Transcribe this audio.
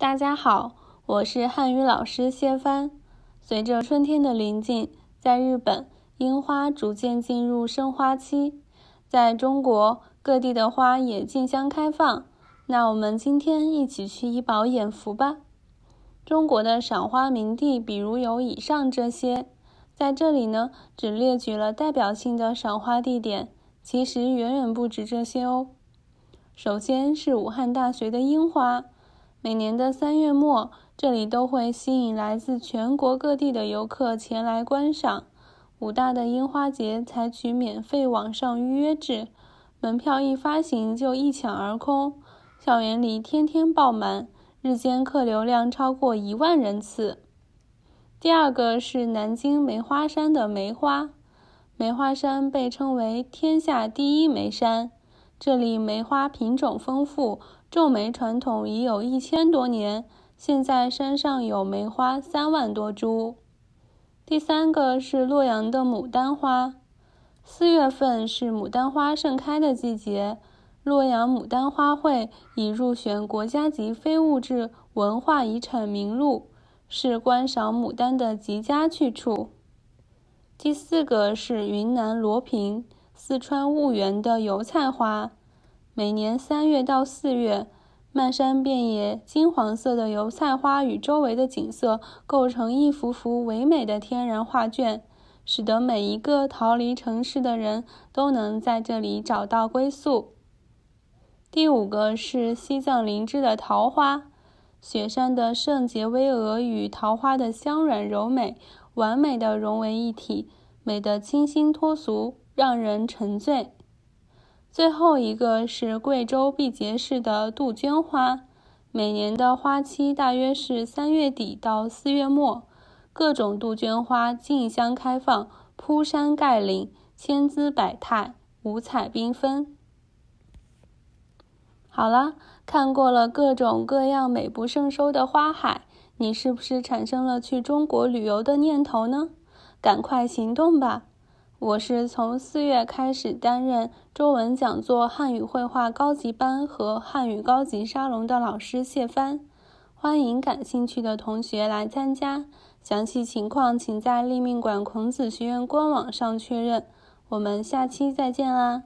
大家好，我是汉语老师谢帆。随着春天的临近，在日本樱花逐渐进入盛花期，在中国各地的花也竞相开放。那我们今天一起去一饱眼福吧。中国的赏花名地，比如有以上这些，在这里呢只列举了代表性的赏花地点，其实远远不止这些哦。首先是武汉大学的樱花。每年的三月末，这里都会吸引来自全国各地的游客前来观赏。武大的樱花节采取免费网上预约制，门票一发行就一抢而空，校园里天天爆满，日间客流量超过一万人次。第二个是南京梅花山的梅花，梅花山被称为“天下第一梅山”。这里梅花品种丰富，种梅传统已有一千多年。现在山上有梅花三万多株。第三个是洛阳的牡丹花，四月份是牡丹花盛开的季节。洛阳牡丹花卉已入选国家级非物质文化遗产名录，是观赏牡丹的极佳去处。第四个是云南罗平。四川婺源的油菜花，每年三月到四月，漫山遍野金黄色的油菜花与周围的景色构成一幅幅唯美的天然画卷，使得每一个逃离城市的人都能在这里找到归宿。第五个是西藏林芝的桃花，雪山的圣洁巍峨与桃花的香软柔美完美的融为一体，美得清新脱俗。让人沉醉。最后一个是贵州毕节市的杜鹃花，每年的花期大约是三月底到四月末，各种杜鹃花竞相开放，铺山盖岭，千姿百态，五彩缤纷。好了，看过了各种各样美不胜收的花海，你是不是产生了去中国旅游的念头呢？赶快行动吧！我是从四月开始担任中文讲座汉语绘画高级班和汉语高级沙龙的老师谢帆，欢迎感兴趣的同学来参加，详细情况请在立命馆孔子学院官网上确认，我们下期再见啦。